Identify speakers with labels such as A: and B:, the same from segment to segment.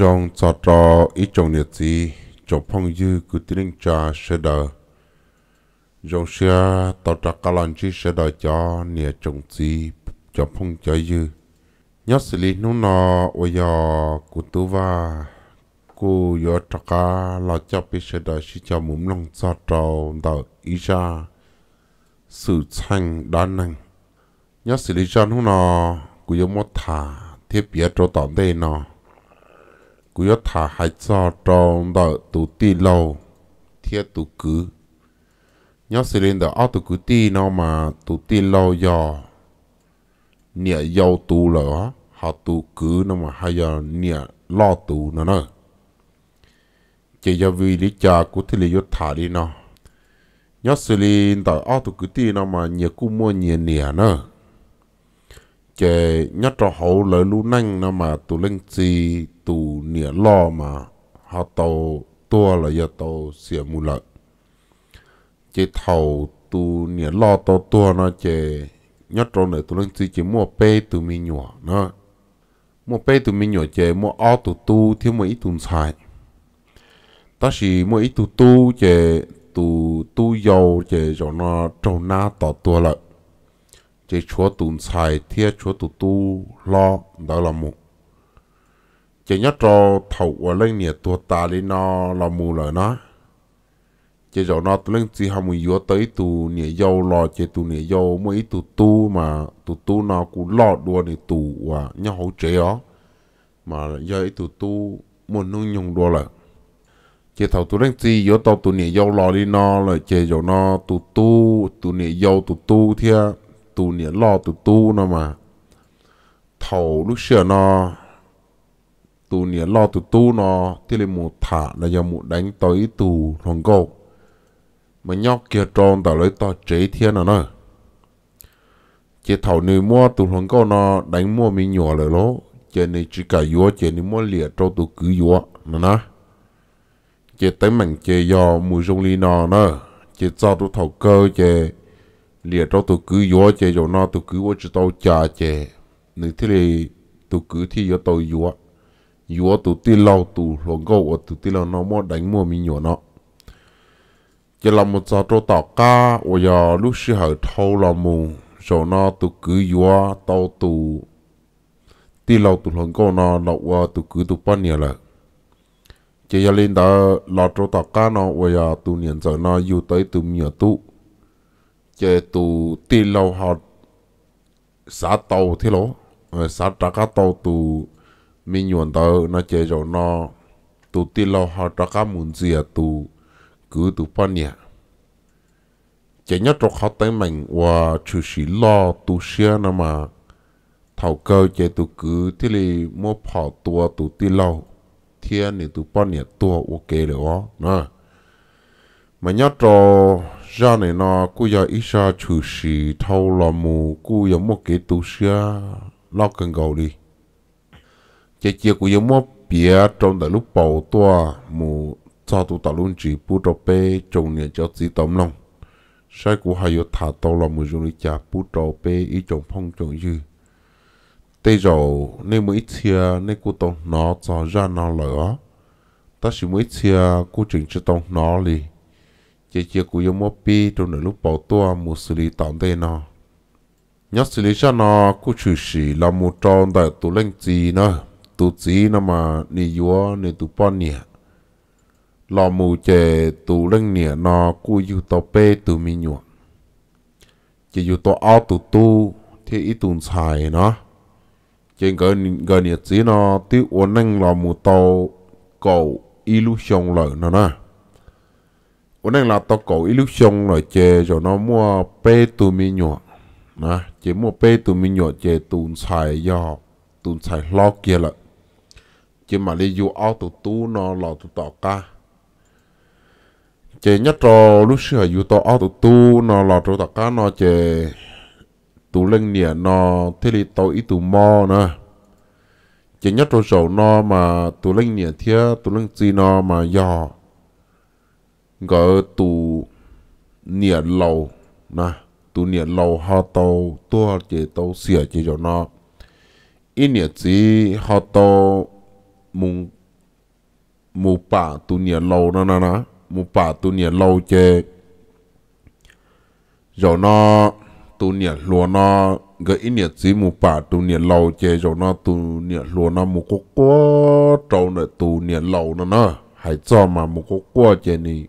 A: dòng cho trò ít trồng nhiệt gì cho phong dư cứ tiếng cha sẽ đỡ dòng xe tàu trà cá lon chi sẽ đỡ cho nhiệt trồng gì cho phong cho dư nhớ xử lý nó nọ ôi giờ cứ tu và cứ giờ trà cả lo cho bị sẽ đỡ chỉ cho muốn lòng cho trò đỡ ít cha sự thành đa năng nhớ xử lý cho nó nọ cứ giờ một thả thiết biệt cho tạm đây nọ cứ yếu thả hai cho trong đó tụ tì lâu thiết tụ cứ nhớ xử lên đợi tụ cứ tì nó mà tụ tì lâu giờ nhẹ dâu tụ lỡ họ tụ cứ nó mà hay giờ nhẹ lo tụ nó nữa chỉ giờ vì lý cha của thì lý yếu thả đi nó nhớ xử lên đợi tụ cứ tì nó mà nhẹ cũng mua nhẹ nhẹ nữa chè nhất trò hậu lỡ lũ năng nó mà tụ lên gì tụ nỉa lo mà họ tàu tua là giờ tàu xỉa mù lợ chè thầu tụ nỉa lo tàu tua nó chè nhất trò này tụ lên gì chè mua pe tụ mi nhỏ nó mua pe tụ mi nhỏ chè mua o tụ tu thiếu mấy ít tụ xài ta chỉ mua ít tụ tu chè tụ tu dầu chè cho nó trâu na tàu tua lợi chế chúa tùng xài thiết chúa tù tu lo đó là mù chế nhớ cho thầu ở lên nè tua ta đi nó là mù lời nó chế cho nó lên chỉ hàm mù yếu tới tù nè dâu lo chế tù nè dâu mới tù tu mà tù tu nó cũng lo đua nè tù và nhớ hỗ chế đó mà do ấy tù tu muốn nung nhung đua lại chế thầu tù lên chi yếu tàu tù nè dâu lo đi nó là chế cho nó tù tu tù nè dâu tù tu thia tu nè lo tu tu nó mà thầu lúc xưa nó tu nè lo tu tu nó thì là một thả là giờ đánh tới tu thằng gấu mà nhóc kia tròn tao lấy tao chế thiên à nó nữa chế thầu nếu mua tu thằng gấu nó đánh mua mình nhỏ lại lố chế này chỉ cả yếu chế này mua lìa cho tu cứ yếu nó nè chế tới mình chế do mùi rong ly nó nữa chế cho tu thầu cơ chế liền cho tôi cứ gió chè rồi nó tôi cứ vô cho tôi chà chè nếu thế này tôi cứ thì cho tôi gió gió tôi ti lâu tôi lòng gấu tôi ti lâu nó mua đánh mua mình nhỏ nó chỉ là một giờ tôi tao cá và giờ lúc xưa hở thâu là mù rồi nó tôi cứ gió tao tôi ti lâu tôi lòng gấu nó lâu qua tôi cứ tôi bao nhiêu rồi chỉ là lên đó lọt chỗ tao cá nó và giờ tôi nhận giờ nó yêu tới tôi nhiều tụ chế tu tì lâu họ xã tàu thế lỗ xã trả cá tàu tu mình nhuận tàu nó chế rồi nó tu tì lâu họ trả cá muốn gì tu cứ tu bao nhiêu chỉ nhất cho họ tới mình và chú sĩ lo tu sửa nó mà thầu cơ chế tu cứ thế li mua 跑 tua tu tì lâu thiên thì tu bao nhiêu tua ok rồi đó mà nhớ cho ra này nó cú giờ ít ra chửi sĩ thâu lò mù cú giờ một cái tu sửa lo cần cầu đi chỉ chỉ cú giờ một bia trong đại lúc bầu tua mù cho tụ tạo luôn chỉ bút đầu bê trồng nhà cho chỉ tóm lòng sai cú hay có thả tàu lò mù dùng đi chả bút đầu bê ít trồng phong trồng dư tây rồi nên mới ít chia nên cú tông nó cho ra nó lỡ ta chỉ mới chia cú chỉnh cho tông nó liền chỉ chế cú yếu mô bì trong nửa lúc bảo tùa mù xử lý tạm thế nọ. Nhớ xử lý cho nó cú chửi sĩ là một tròn đại tù lên gì nọ, tù gì nọ mà nì yếu nì tù bò nìa. Là mù chế tù lên nìa nọ cú yếu tàu bê tù mì nhuộn. Chế yếu tàu áo tù tu thì ít tùn xài nọ. Chế ngờ ngờ nìa gì nọ tí uốn năng là mù tàu cầu illusion lợi nọ nọ ủa nên là tao cổ illusion rồi chè rồi nó mua pe tu mi nhọ nè chỉ mua pe tu mi nhọ chè tùn xài do tùn xài lo kia là chỉ mà đi du ao tụ tú nó lò tụ tọ ca chè nhất rồi lúc xưa du tọ ao tụ tú nó lò tụ tọ ca nó chè tu lên nè nó thế thì tao ít tụ mo nè chè nhất rồi sầu nó mà tu lên nè thế tu lên gì nó mà dò gọi tù nhiệt lâu nè tù nhiệt lâu họ tàu tua chế tàu xỉa chế cho nó ít nhiệt gì họ tàu mùng mù bà tù nhiệt lâu nó nè nè mù bà tù nhiệt lâu chế rồi nó tù nhiệt lúa nó cái ít nhiệt gì mù bà tù nhiệt lâu chế rồi nó tù nhiệt lúa nó mù có quá trâu nữa tù nhiệt lâu nó nè hãy cho mà mù có quá chế này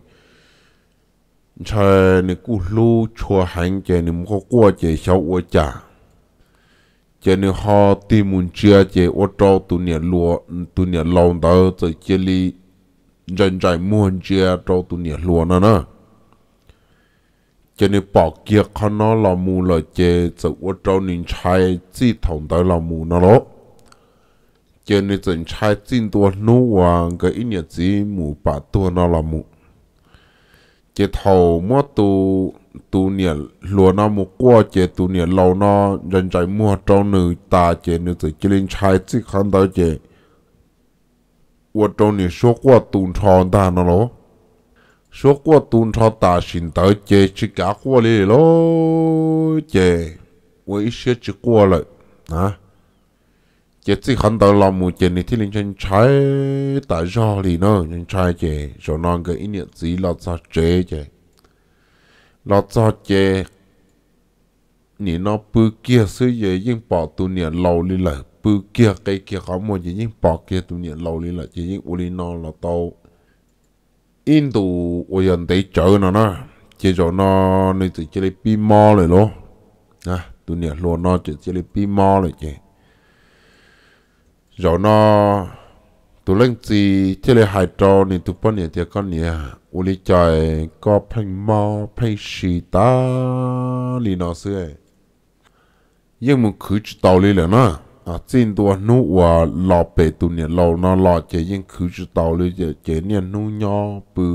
A: trời này cú lu chua hành trời này mua qua trời sau ô chả trời này họ tìm muốn chia trời ô trâu tụ nhà lúa tụ nhà lòng đó trời chia li dân chạy muốn chia trâu tụ nhà lúa nữa nè cho nên bỏ kia con nó là mù là chê sợ ô trâu nên chai chi thòng tới là mù nó lỗ cho nên chẳng chai chín tua nô hoàng cái ít nhật gì mù bà tua nó là mù chế thầu mua tu tu nè lúa nó mua qua chế tu nè lâu nó dân chạy mua trong nữ ta chế nữ tự chế lên chai chỉ khăn đó à chỉ chỉ khăn đâu lòng mù chỉ thì linh chân trái tại do lì nó chân trái chỉ rồi non cái ý niệm chỉ là sao chế chỉ là sao chế nị nó bự kia sư gì yên bỏ tu niệm lâu lì là bự kia cái kia khó mua chỉ yên bỏ kia tu niệm lâu lì là chỉ yên uli nó là tàu in tu ôi anh thấy chở nó nè, chỉ rồi nó nơi từ chỉ lấy pi mo rồi luôn à tu niệm luôn nó chỉ chỉ lấy pi mo rồi chỉ giờ nó tụi lên gì chơi lại hai trò nên tụi bọn nhà chơi con nhà u lý chơi có phải mò phải sì ta lì nó xưa nhưng mà cứ chỉ tàu lì là nó à trên tụi nụ và lò bể tu nhà lò nó lò chơi nhưng cứ chỉ tàu lì chơi chơi nhà nụ nhỏ bự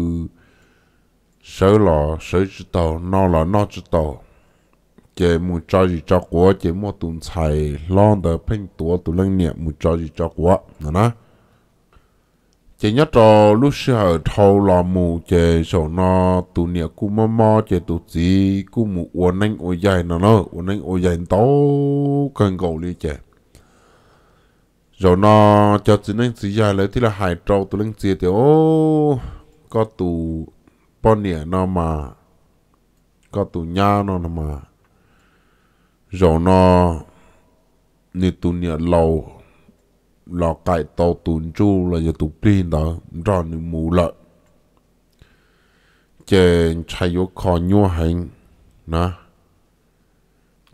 A: sợ lò sợ chỉ đạo, nó là nó chỉ đạo chế mù cho gì cho quá chế mua tụng xài lon đờ phanh tủa tụ lưng niệm mù cho gì cho quá nè nè chế nhất cho lúc xưa thâu là mù chế sổ nó tụ niệm cú mò mò chế tụ gì cú mù uốn anh uốn dài nè nè uốn anh uốn dài tàu cần cầu đi chế rồi nó cho chỉ nên chỉ dài lấy thì là hải trâu tụ lưng chế thì ô có tụ bọn niệm nó mà có tụ nhau nó mà rồi nó như tụi nhà lâu lò cải tàu tuần chú là giờ tụi pin đó ra như mù lợn chè chạy vô khó nhua hành nó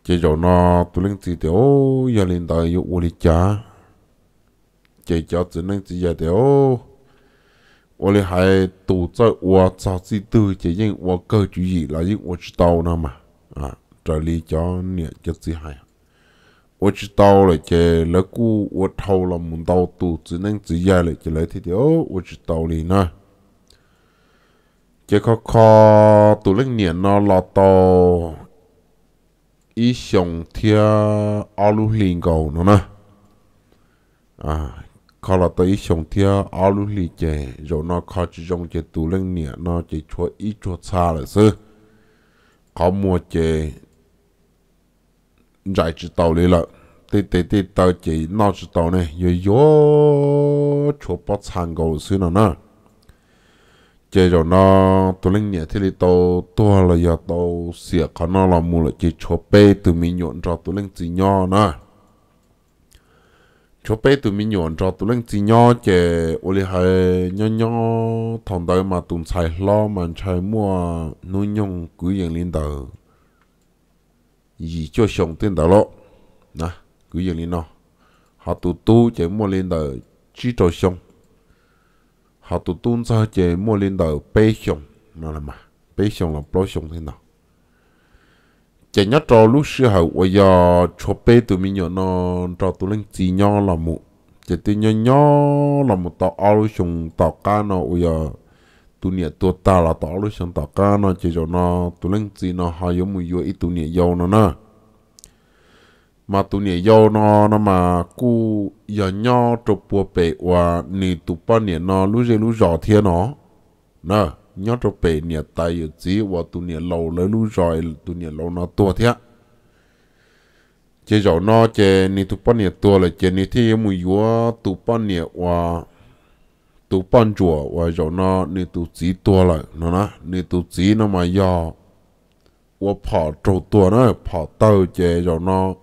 A: chè rồi nó tụi linh chỉ tiểu giờ lên tới vô uli cha chè cho tụi lên chỉ giờ tiểu uli hay tụ chơi chỉ tư chè nhưng ua chủ gì là nhưng ua chỉ tàu nó mà à trợ lý cho nè chất gì hay ô chỉ tao là chè là cú ô thâu là muốn tao tu chỉ nên chỉ dạy là chè lấy thì thì ô ô chỉ tao liền nè chè khó khó tụ lên nè nó à, là tao ý xong thia alu liền cầu nó nè à khó là tao ý xong thia alu liền chè rồi nó khó chỉ dùng chè tụ lên nè nó chỉ chúa ý chúa xa là sư khó mua chè giải chỉ tàu đi lợ tê tê tê tàu chỉ nó chỉ tàu này yo yo chỗ bắt sang cầu xí nó nè chế rồi nó tôi linh nhẹ thế thì tàu tôi là giờ tàu xỉa khả năng là mua là chỉ chỗ bê từ mình nhộn cho tôi linh chỉ nhỏ nè chỗ bé tụi mình nhọn cho tụi lên chỉ nhỏ chè ô li hay nhỏ nhỏ thằng đời mà tụi xài lo mà xài mua nuôi nhung cứ yên lên đời gì cho xong tên đó lộ nè cứ dừng lên nó họ tụ tu chạy mua lên đời chỉ cho xong, họ tụ tu ra chạy mua lên đời bê xong, nó là mà bê xong là bao xong thế nào chạy nhát trò lúc xưa hậu bây giờ cho bê tụi mình nhỏ nó trò tụi lên chỉ nhỏ là mu, chạy tụi nhỏ nhỏ là mu tao ao xong tao cá nó bây giờ tu nia tua ta là tỏ lúc sáng tỏ ca nó chỉ cho nó tu lăng gì nó hai yếu mùi yếu ít tu nia yếu nó nè mà tu nia yếu nó nó mà cu giờ nhau trộp bùa bể và nì tu ba nia nó lúc gì lúc rõ thiên nó nè nhau trộp bể nia tay yếu gì và tu nia lâu lấy lúc rồi tu nia lâu nó tua thế chỉ cho nó chỉ nì tu ba nia tua là chỉ nì thiên mùi yếu tu ba nia và tu ban chùa và rồi nó nếu tu chỉ tua lại nó nó nếu tu chỉ nó mà do và bỏ trâu tua nó bỏ tơ chè rồi nó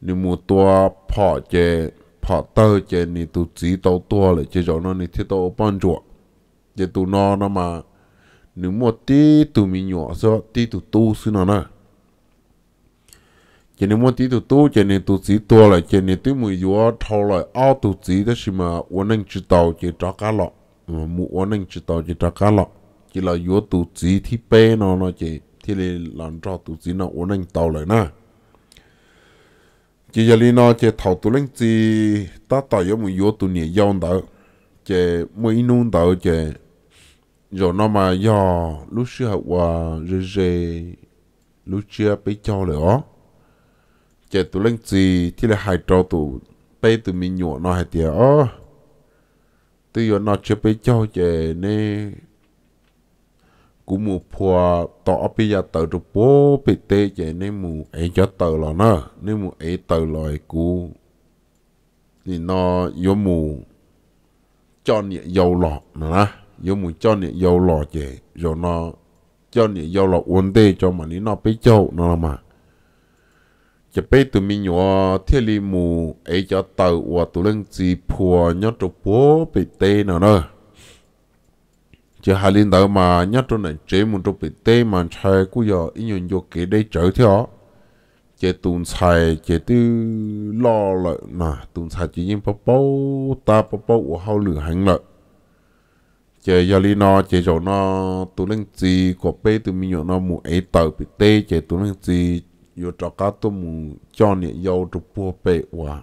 A: nếu mua tua bỏ chè bỏ tơ chè nếu tu chỉ tàu tua lại chè rồi nó nếu thiết tàu ban chùa chè tu nó nó mà nếu mua tí tu mi nhỏ sao tí tu tu xin nó nữa cho nên muốn tí tụ tu cho nên tụ sĩ tua lại cho nên tí mùi dùa thâu lại ao tụ sĩ đó xì mà uốn anh chỉ tàu chỉ trả cá lọ mù uốn anh chỉ tàu chỉ trả cá lọ chỉ là dùa tụ sĩ thì bê nó nó chỉ thì là làm cho tụ sĩ nó uốn anh tàu lại nè chỉ giờ li nó chỉ thầu tụ lên chỉ ta tạo yếu mùi dùa tụ nhẹ dòng đó chỉ mùi nung đó chỉ rồi nó mà do lúc xưa học qua rồi rồi lúc chưa bị cho lại đó chạy tụ lên gì thì là hai trâu tụ bây tụ mình nhổ nó hai tiền ó tự nhiên nó chưa bây cho chạy nè cũng mù phùa tỏ bây giờ tờ rồi bố bị tê chạy nè mù ấy cho tờ lò nè nè mù ấy tờ lòi cú thì nó yếu mù cho nhẹ dầu lọ nè yếu mù cho nhẹ dầu lọ chạy rồi nó cho nhẹ dầu lọ uốn tê cho mà nó bị châu nó mà จะไปตัวมีหนัวเที่ยลีมูไอจะเต่าว่าตัวเรื่องจีพัวยัดตัวปัวไปเตนเนอะจะหาลินเต่ามายัดตัวไหนเจมุนตัวไปเตมันใช้กูอยากอิญยกเกได้เจอเถอะเจตุนใส่เจตื้อล่อเลยนะตุนใส่จะยิ่งปะปูตาปะปูว่าเขาเหลือหังเลย chế giờ li nó chế chỗ nó tụ lên gì của bé tụ mình nhỏ nó mù ấy tờ bị tê chế tụ lên gì yo takato mu chone yau tu po pe wa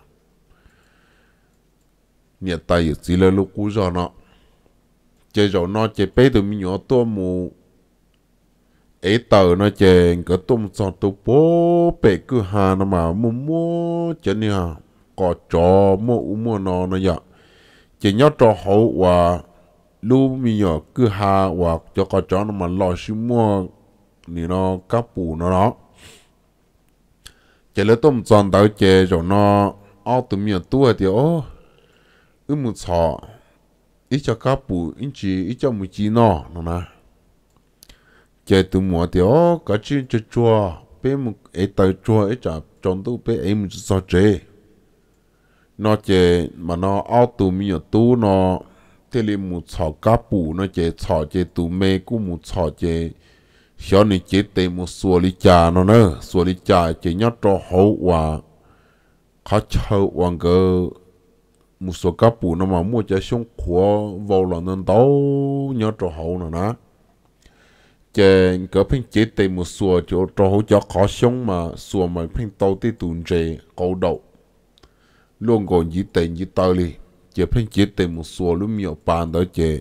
A: nia ta yu zi le lu ku zo no che zo no che pe tu mi yo to mu e tờ nó chè cái tôm sò tu po pe cứ hà nó mà mu mu che ni ha có chó mu u mu nó nó ya che nhớ cho hậu và lu mi yo cứ hà và cho có chó nó mà lo xí mua ni nó cáp bù nó đó chỉ là tôm tròn đầu chè rồi nó ao tụi miệng tua thì ô ưm một sọ ít cho cá bù ít chỉ ít cho một chỉ nó nó na chè tụi mua thì ô cá chi cho chua bé một ấy tới chua ấy chả tròn tu bé ấy một sọ chè nó chè mà nó ao tụi miệng tu nó thế là một sọ cá bù nó chè sọ chè tụi mê cũng một sọ chè cho nên chế tê một số lý trà nó nè số lý trà chỉ nhớ cho hậu và khá châu hoàng cơ một số cá bù nó mà mua cho xong khóa vào lần nên đâu nhá cho hậu nè nè chỉ cỡ phim chế tê một số chỗ cho hậu cho khó xong mà số mà phim tàu tê tùn chế cầu đầu luôn còn dĩ tê dĩ tơ li chỉ phim chế tê một số lúc miệng bàn đó chế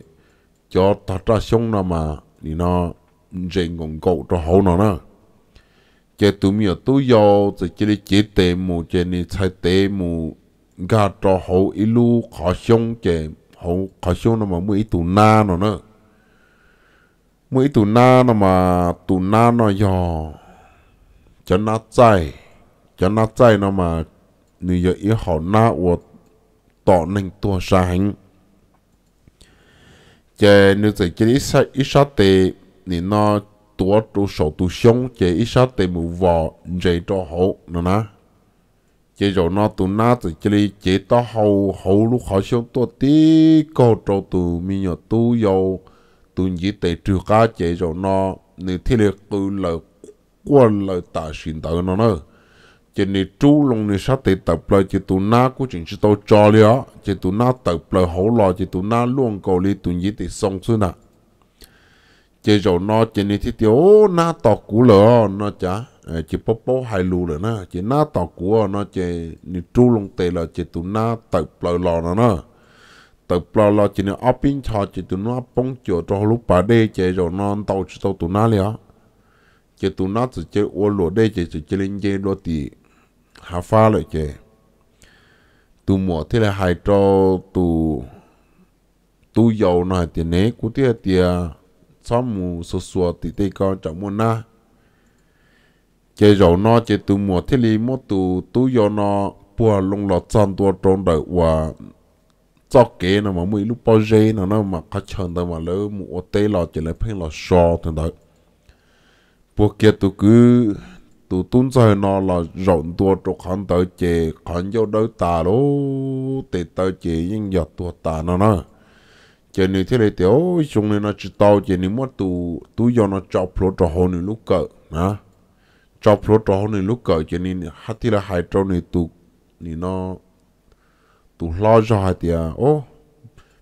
A: cho ta ra xong nè mà thì nó rèn ngọn cậu cho hậu nọ nè, chế tụi mình tụi yo thì chế đi chế tệ mù chế đi sai tệ mù gà cho hậu ít lu khó xong chế hậu khó xong nó mà mới ít tụi na nó nữa mới tụi na nó mà tụi na nọ yo cho na chạy cho na chạy nó mà nếu giờ ít hậu na của tỏ nên tua sáng chế nếu giờ chế đi sai ít sát tệ 你那多住手度胸，这一下得木瓦这着好了呢。这肉那都拿着这里，这到后后路好像多的高着都没有都有，都你得住家这肉那你听了够了，过了大心到了呢。chỉ nè chú lông nè sát tế tập lại chỉ tụ na của chính chỉ tao cho liền chỉ tụ na tập lại hậu lo chỉ tụ na luôn cầu li tụ gì thì xong xuôi nè à chế rồi nó chế này thì tiêu na tọ cũ lỡ nó chả ờ, chế bố bố hai lù lỡ nó chế na tọ cũ nó chế ni tru lông tê là chế tụ na tập lỡ lò nó nó tập lỡ lò chế này áp pin cho chế tụ nó bông chỗ cho lúc bà đê chế rồi nó tàu chế tàu tụ na liền chế tụ na chỉ chế ô lỗ đê chế chỉ chế lên chế đô tì hà pha lại chế tụ mỏ thế là hai trò tụ tụ dầu này tiền nấy cũng thế tiền xóm mù sổ sủa thì tê con chẳng muốn na chế dầu nó chế tụ mùa thế li mô tụ tú do nó bùa lông lọt chọn tua trong đời và cho kế nó mà mấy lúc bao giờ nó nó mà có chọn đâu mà lỡ mù ô tê lọt chỉ là phênh lọt sò thằng đó bùa kia tụ cứ tụ tún chơi nó là rộn tua trong khán tới chế khán vô đôi tà lô tê tới chế nhưng giọt tua tà nó nó chỉ nên thế này thì ôi chúng nên nó chỉ tao chỉ nên mất tu tu do nó cho pro cho họ nên lúc cỡ nè cho pro cho họ nên lúc cỡ chỉ nên hát thì là hai trâu này tu nên nó tu lo cho hai tia à, ô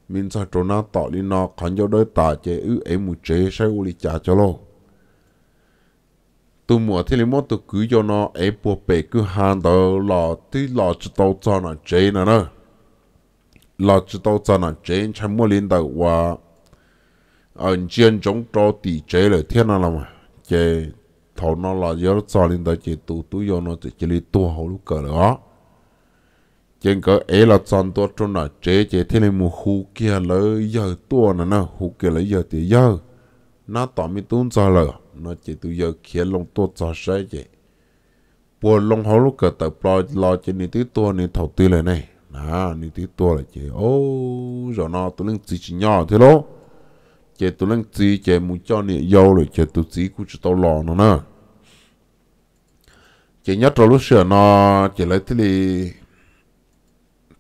A: mình sao trâu nó tỏ đi nó còn cho đôi tả chỉ ư em một chế sẽ u li trả cho lo tu mua thì lên mất tu cứ cho nó em bộ bể cứ hàng đầu lò tí lò chỉ tao cho nó chế nè nữa là chỉ tao cho nó chế chăm mua lên đầu và anh chiến chống cho tỷ chế là thiên nào mà, chế thầu nó là giờ cho lên đầu chế tụ tụ vô nó chỉ lấy tụ hậu lúc cỡ đó trên cỡ ấy là chọn tụ cho nó chế chế thiên này một khu kia lấy giờ tụ nó nó khu kia lấy giờ thì giờ nó tỏ mi tuôn cho lời nó chỉ tụ giờ khiến lòng tụ cho sai chế buồn lòng hậu lúc cỡ tập lo lo trên này tứ tụ này thầu tư lời này à nếu tí tua là chị ô rồi nó tụi lên chỉ chỉ nhỏ thế lo chị tụi lên chỉ chị muốn cho nè dâu rồi chị tụi chỉ cũng chỉ tao lò nó nè chị nhất rồi lúc xưa nó chị lấy thế li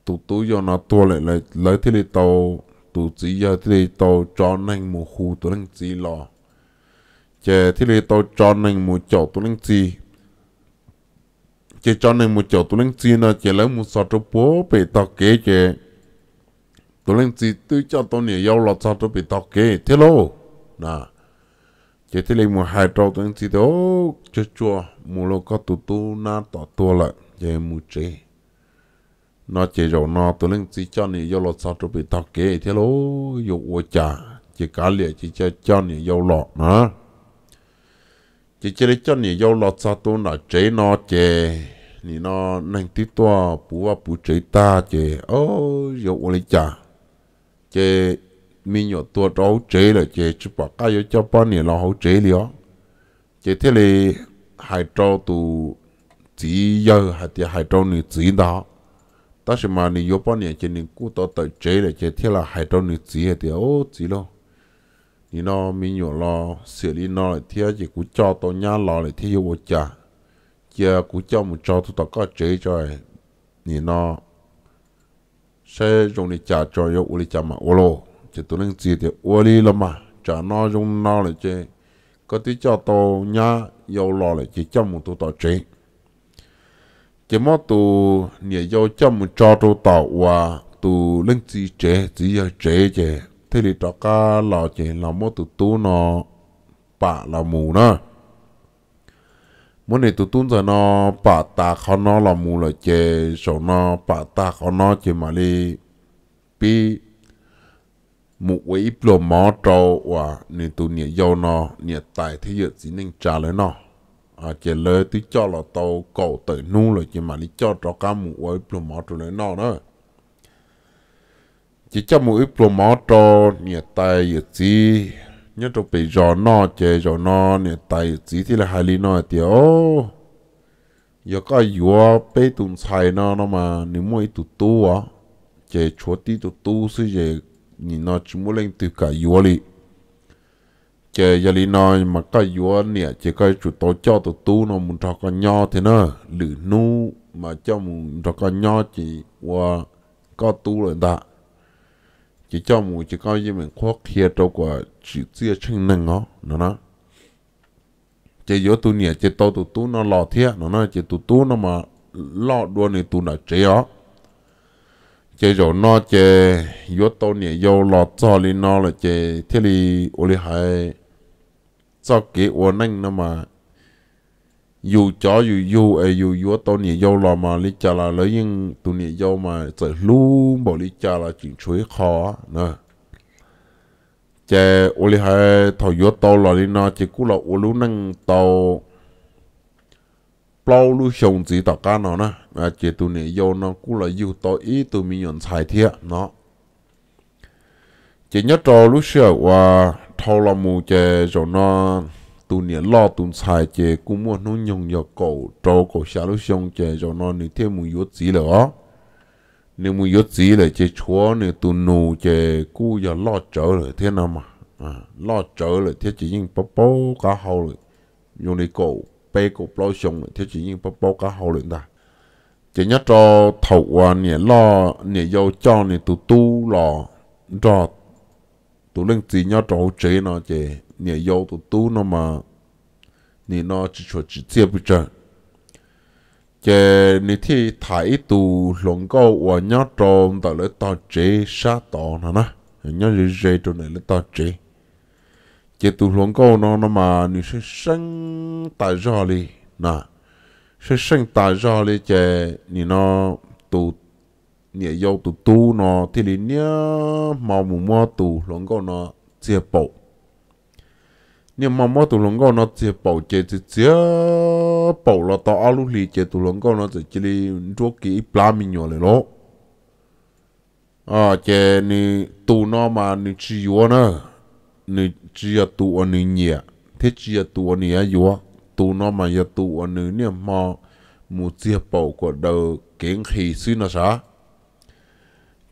A: tụi tụi do nó tua lại lấy lấy thế li tàu tụi chỉ giờ thế li tàu cho nên một khu tụi lên chỉ lo chị thế li tàu cho nên một chỗ tụi lên chỉ chế cho nên một chỗ tôi lên chi nó chế lấy một sọt cho bố bị tao kế chế tôi lên chi tôi cho tôi nè yêu lọt sọt cho bị tao kế thế lô nà chế thế lấy một hai trâu tụi lên chi đó cho chua mù lô có tụi tu na tỏ tua lại chế mù chế nó chế rồi nó tôi lên chi cho nè yêu lọt sọt cho bị tao kế thế lô yêu quá, chả chế cá liệt chế cho nè yêu lọt nà chỉ chỉ lấy cho nị dâu lọt xa tu nọ chế nó chè nị nó nành tí toa bú và bú chế ta chè ô dâu ô lấy chà chè mình nhỏ tua đâu chế là chè chứ bà cá dâu cho bà nị lo hậu chế liền, chè thế này hai trâu tu chỉ dâu hay thì hai trâu nị chỉ đó ta sẽ mà nị dâu bà nị chè nị cú tao tới chế là chè thế là hai trâu này chỉ hay thì ô chỉ luôn. 你那没有了，手里拿了天就古家到伢拿了天有我家，家古家么找到大个这在，你那谁用的家找要屋里家嘛我喽，就都能接的屋里了嘛，家那用拿了这，个对家到伢要拿了就家么都到这，这么多你要家么找到到哇，都能接这只要这这。thế thì trọ ca lò chỉ là mô tụ tú nó bả là mù nó muốn này tụ tú giờ nó bả ta khó nó là mù là chè số nó bả ta khó nó chè mà đi bi mụ ấy lo mò trâu và này tụ nhẹ dâu nó nhẹ tài thế giờ chỉ nên trả lời nó à chè lời tí cho là tàu cầu tới nu rồi chè mà đi cho trọ ca mụ ấy lo mò trâu lấy nó nữa chỉ cho một ít bồ mỏ trò nhiệt tay nhiệt gì nhớ trong bị gió nó chè gió nó nhiệt tay nhiệt gì thì là hai ly nó ô, giờ có vừa bê tùng xài nó nó mà nếu mua ít tụ tu á chè chúa tí tụ tu sư chè nhìn nó chỉ muốn lên từ cả vừa đi chè giờ ly nó mà có vừa nè chè có chủ tổ cho tụ tu nó muốn cho con nho thế nó lử nu mà cho muốn cho con nho chỉ qua có tu rồi ta chỉ cho mù chỉ coi như mình khó kia đâu quả chỉ chia chân nâng nó nó nó chỉ yếu tu nhẹ chỉ tao tu tu nó lò thiệt nó nó chỉ tu tu nó mà lò đua này tu nó chế ó chỉ rồi nó chỉ yếu tu nhẹ yếu lò cho lên nó là chỉ thế li ô li hai cho kế ô nâng nó mà dù chó dù dù ấy dù dù tao nhỉ dù là mà lý cha là lấy nhưng tụi nhỉ dù mà sẽ luôn bảo lý cha là chuyện chuối khó nè chè ô lý hai thầu dù tao là lý nó chỉ cú là ô lú năng tao bao lú sống chỉ tao cá nó nè à chè tụi nhỉ dù nó cú là dù tao ý tụi mình nhận xài thiệt nó chè nhớ trò lú sợ và thâu là mù chè rồi nó tu nè lo tu xài chè cũng mua nó nhung nhờ cổ trâu cổ xả lúc xong chè cho nó nè thêm mùi yếu gì nữa nếu mùi yếu gì là chè chúa nè tu nụ chè cú giờ lo trở rồi thế nào mà à, lo trở rồi thế chỉ những bó bó cá hầu rồi dùng để cổ bê cổ lo xong rồi thế chỉ những bó bó cá hầu rồi ta chỉ nhớ cho thầu à nè lo nè dâu cho nè tu tu lo cho tu lên gì nhớ cho chế nó chè 你腰都堵了嘛，你那只说直接不着。这你睇态度，龙哥我要装到了到这啥到了呢？人家是热到了到这，这都龙哥那那嘛，你是生大热哩，那是生大热哩，这你那都。你要读读呢，这里呢，毛毛毛读，龙哥呢，接报。nhưng mà mỗi tụ lông gấu nó chỉ bảo chế chỉ chỉ bầu là tao alu lì chế tụ lông gấu nó chỉ chỉ đi chỗ kỹ plá mình nhỏ này lo à ah, chế ni tụ nó mà ni chỉ yếu nữa ni chỉ là tụ ở ni nhẹ thế chỉ là tụ ở ni yếu tụ nó mà là tụ ở ni nhẹ mà một chỉ bảo của đầu kiến khí suy nó sao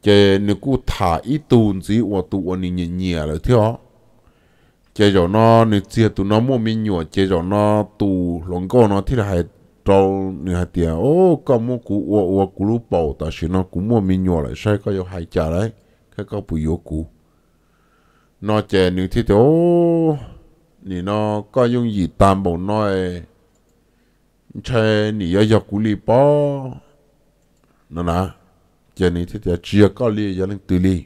A: chế ni cứ thả ít tụ gì và tụ ở ni nhẹ nhẹ là thế chế cho nó nửa chia tụ nó mua mi nhựa chế cho nó tụ lồng cô nó thì là hay trâu nửa hai tiền ô có mua cú ô ô cú lú bầu ta chỉ nó cũng mua mi nhựa lại sai có yêu hai trả đấy cái có bùi yếu cú nó chế nửa thì thì ô nửa nó có dùng gì tam bộ nói chế nửa yêu yêu cú lì bó nó nà chế nửa thì thì chia có lì yêu lên từ lì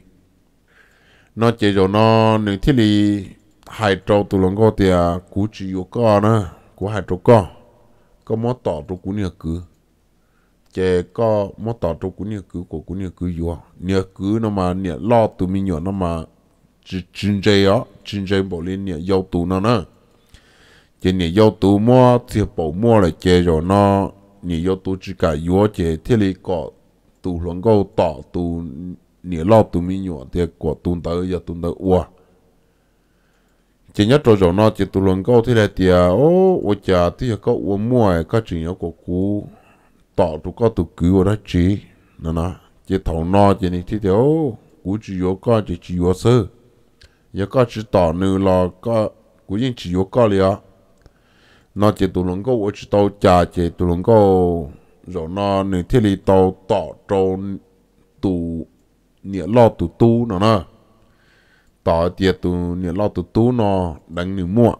A: nó chế rồi nó nửa thì lì hai trâu tụ lòng có thì à cú chỉ có co nữa cú hai trâu co có mất tỏ trâu cú nhiều cứ chè có mất tỏ trâu cú nhiều cứ của cú nhiều cứ yếu nhiều cứ nó mà nhiều lo tụ mình nhiều nó mà chỉ chuyên chế đó chuyên chế bỏ lên nhiều yếu tụ nó nè, chè nhiều yếu tụ mua thì bỏ mua lại chè rồi nó nhiều yếu tụ chỉ cả yếu chế thế là có tụ lòng có tỏ tụ nhiều lo tụ mình nhiều thì của tụ tới giờ tụ tới uổng chỉ nhớ trò nó chỉ tụ lần câu thế là tiệt ô ô chả thì có ô mua các chuyện nhớ có cú tạo tụ có tụ cứu ở đó chỉ nó nó chỉ thầu nó chỉ này thì thì ô cú chỉ yếu cái chỉ chỉ yếu sơ yếu cái chỉ tạo nữ là cái cú chỉ yếu cái liền nó chỉ tụ lần câu ô chỉ tàu chả chỉ tụ lần câu rồi nó nữ thế là tàu tạo trâu tụ nghĩa lo tụ tu nó nó tỏ tiệt tụ nè lo tụ tu nó đánh nè mua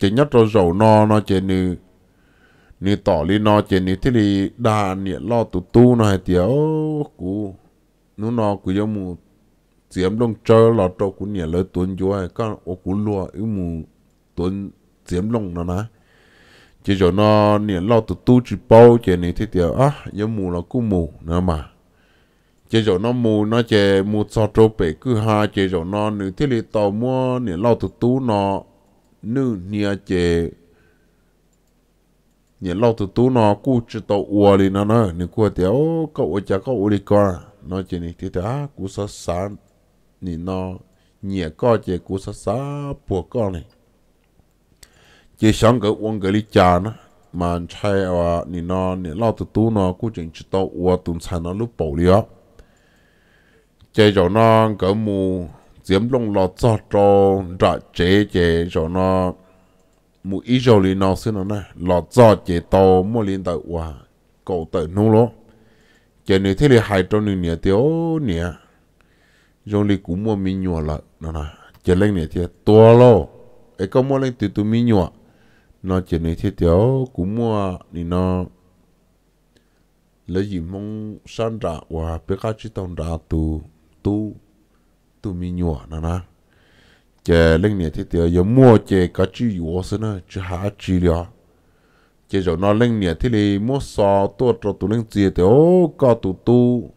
A: chỉ nhất rồi dầu nó nó chỉ nè nè tỏ li nó chỉ nè thế li đà nè lo tụ tu nó hay tiểu cú nó nó cú giống mu, chiếm đông chơi lo cho cú nè lỡ tuần chúa hay con ô cú lúa ý mu tuần chiếm đông nó nè chỉ cho nó nè lo tụ tu chỉ bao chỉ nè thế tiểu á giống mu là cú mu nữa mà chế rồi nó mù nó chế mù cho trâu bể cứ ha chế rồi nó nữ thiết lý tàu mua nè lau tụt tú nó nữ nia chế nè lau tụt tú nó à à, cú chỉ tàu uo đi nó nó nữ cua ô cậu ở chả cậu đi qua nó chế nè thiết á cú sa sa nè nó nhẹ co chế cú sa sa bùa co này chế sáng cái uống cái lý trà nó mà chạy à nè nó nè lau tụt tú nó cú chỉnh chỉ tàu uo tụm sản nó lúc bầu đi chế cho nó cỡ mù diễm lông lọt cho cho trả chế chế cho nó mù ý cho lì nó xin nó này lọt cho chế tàu mua liên tàu hòa cậu tự nô lô chế này thế là hai trong nửa nửa tiêu nửa rồi lì cũng mua mi nhua là nó nè chế lên nửa tiêu to lô ấy có mua lên từ từ mi nhua nó chế này thế tiêu cũng mua thì nó lấy gì mong san ra hòa biết cái chỉ tông ra tu tu tu mi nhua nó nó chè linh nè thì tiểu mua chè cá chi vô sơ nó chứ há chi chè rồi nó linh nè thì lì mua sò tua trò tu linh chè tiểu có tu tu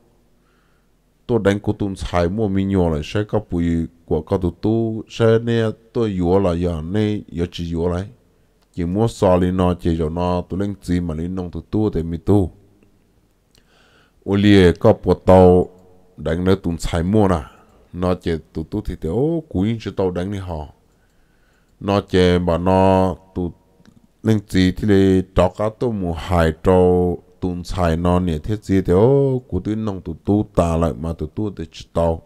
A: tôi đánh cô tụng xài mua mi nhua lại sẽ có bùi của có tu tu sẽ nè tôi vô là giờ nè giờ chỉ vô lại chỉ mua sò lên nó chỉ cho nó tôi lên gì mà lên nông tu tu thì mi tu ô liề có bộ tàu đánh nó tụng xài mua nà, nó chè tụt tụ thì tiểu cúi cho tàu đánh đi họ nó chè bà nó tụt lên gì thì lấy cho cá tụ mù hại cho tụng xài nó nè thế gì thì ô cú tụi nong tụt tụ ta lại mà tụt tụ để chỉ tàu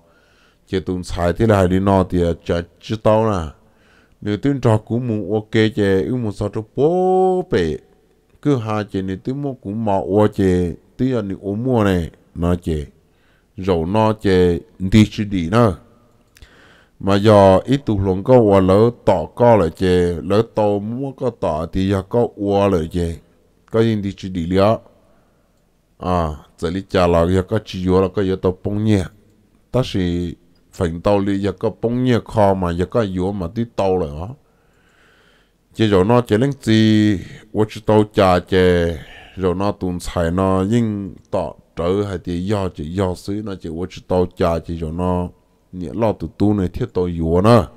A: chè tụng xài thì lại đi nó thì à, chả chỉ tàu nà, nếu tụi cho cú mù ok chè ưu mù sao cho bố bể cứ hai chè nếu tụi mù cú mò ok tụi anh đi ôm mua này nó chè rổ nó chè đi chứ đi nữa mà giờ ít tụ lòng có ua lỡ tỏ có lại chè lỡ tàu mua có tỏ thì giờ có ua lại chè có gì đi chứ đi liá à giờ lý trả là giờ có chỉ ua là có giờ tàu bông nhẹ ta sĩ phần tàu lý giờ có bông nhẹ kho mà giờ có ua mà tí tàu lại đó chỉ rồi nó chỉ lên gì ua chỉ tàu trả chè rồi nó tụn xài nó nhưng tỏ trở hay thì do chỉ do xứ nó chỉ có chỉ tàu cha chỉ cho nó nhẹ lo tụ tu này thiết tàu yếu nó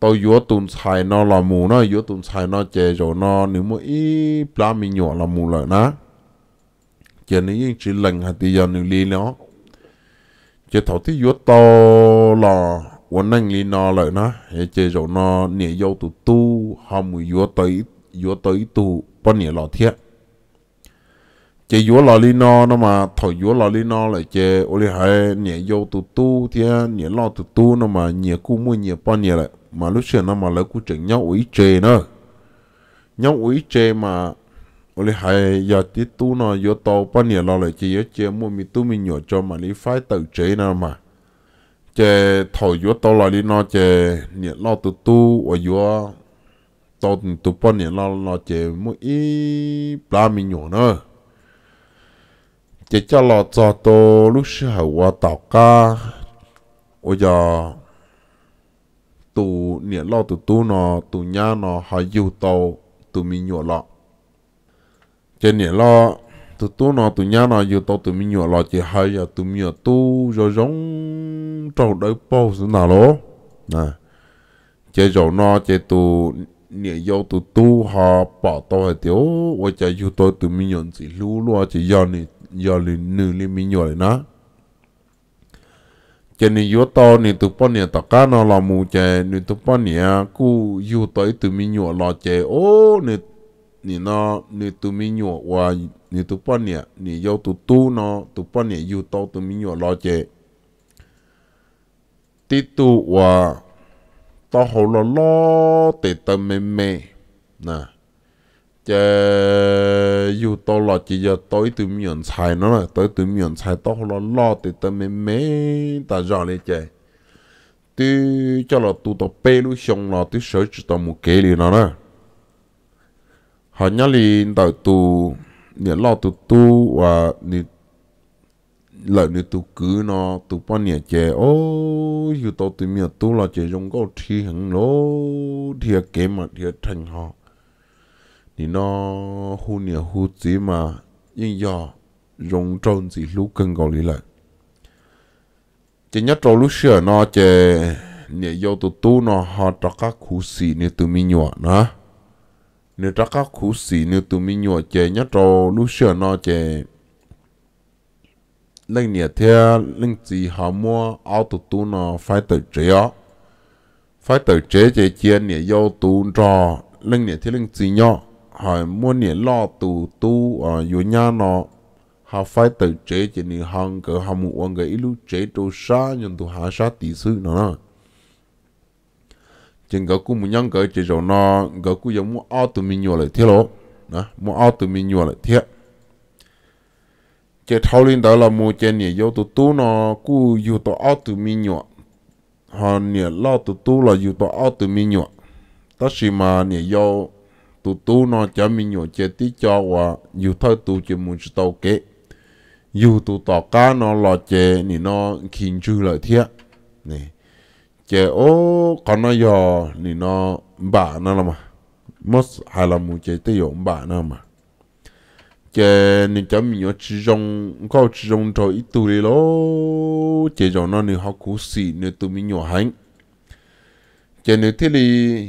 A: tàu yếu tụn xài nó là mù nó yếu tụn xài nó chè cho nó nếu mà ít lá mình nhỏ là mù lại nó chỉ này những chỉ lần hay thì giờ nếu li nó chỉ thầu thì yếu to là quân năng li nó lại nó hệ chè cho nó nhẹ yếu tụ tu hàm yếu tới yếu tới tu bao nhiêu lo thiết chế yếu lo li nó nó mà thọ yếu lo li nó lại chế ô li hay nhẹ yếu tu tu thì nhẹ lo tu tu nó mà nhẹ cu mua nhẹ bao nhẹ lại mà lúc xưa nó mà lấy cu chỉnh nhau ủy chế nữa nhau ủy chế mà ô li hay giờ tí tu nó yếu tàu bao nhẹ lo lại chế yếu chế mua mi tu mi nhỏ cho mà li phải tự chế nữa mà chế thọ yếu tàu lo li nó chế nhẹ lo tu tu ở yếu tàu tu bao nhẹ lo lo chế mua ít ba mi nhỏ nữa chỉ cho lọ cho tô lúc sư hậu qua tàu ca ôi giờ tụ nịa lo tụ tu nó tụ nhà nó họ yêu tàu tụ mình nhổ lọ chỉ nịa lo tụ tu nó tụ nhà nó yêu tàu tụ mình nhổ lọ chỉ hay giờ tụ mình tu rồi giống trâu đỡ bao sự nào đó nè chỉ rồi nó chỉ tụ nịa yêu tụ tu họ bỏ tàu hay thiếu ôi chỉ yêu tàu tụ mình nhổ chỉ lú luôn chỉ do nịa ยอลินนึลิมิยอเลยนะเจะนี่ยตอนี่ตุปนี่ตะกานอลอมูเจนี่ตุปนี่กูอยู่ต่อตุมิยอลอเจโอ้นี่นี่นอนี่ตุมิยอว่านี่ตุปนี่นี่ยอตุตูนอตุปนี่อยู่ต่อตุมิยอลอเจติตูวาต่อหัวลอเตตะเมเมนะ chè dù to lọ chỉ giờ tối từ miền Tây nó là tối từ miền xài to lo lo từ từ mấy mấy ta rõ này chè từ cho là tụ tập bê lu xong là từ sửa chỉ tao một kế liền nó nè họ nhớ li tao tụ nhớ lo tụ tụ và nhớ lợi nhớ tụ cứ nó tụ bao nhiêu chè ô yêu to từ miền tụ là chè dùng cái thi hẳn lố thiệt kế mà thiệt thành họ thì nó khu nhà khu chỉ mà nhưng do rong trôn gì lúc cần gọi lý lại chỉ nhất trâu lúc xưa nó chè nhà do tụ tu nó họ trả các khu xì nè tụ mi nhọ nữa nè trả các khu xì nè tụ mi nhọ chè nhất trâu lúc xưa nó chè lên nhà theo lên gì họ mua áo tụt tu nó phải tự chế á phải tự chế chè chia nhà do tụ trò lên nhà theo lên gì nhọ hỏi mua nè lo tù tu ở ờ, dù nhà nó họ phải tự chế cho nên hàng cỡ hàng một ông cái ilu chế đồ xa nhưng tụ hạ sa tỷ sư nó chừng cỡ cũng muốn nhang cỡ chế rồi nó cỡ cũng giống mua ao tụ mình nhiều lại thế lo nè mua ao tụ mình nhiều lại thế chế thâu lên đó là mua chế nè vô tụ tu nó cũng vô tụ ao tụ mình nhiều họ nè lo tụ tu là vô tụ ao tụ mình nhiều đó nhiên mà nè vô tu tu nó cho mình nhổ chết tí cho và dù thôi tu chế muốn chế tàu kế dù tu tỏ cá nó lo chế thì nó khiến chư lợi thiệt nè chế ô con nó dò thì nó bả nó là mà mất hay là mù chế tí dụng bả nó mà chế nè cho mình nhổ chỉ trong có chỉ trong cho ít tu đi lô chế cho nó nè học cố sĩ nè tụi mình nhổ hành chế nè thế thì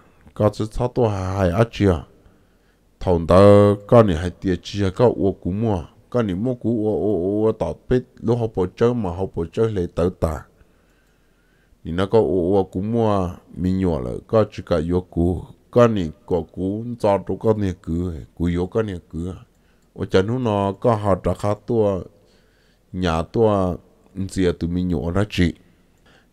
A: có chứ sao tôi hài á à, thằng đó con này hay tiệt chia có ô cú mua con này mua cú ô ô ô tỏ biết lúc học bộ chơi mà học bộ chơi lấy tớ ta thì nó có ô ô cú mua mình nhỏ là có chỉ cả yếu cú con này có cú cho tôi con này cứ cú yếu con này cứ ở chân hôm nó có họ trả khá tua nhà to, gì tụi mình nhỏ ra chị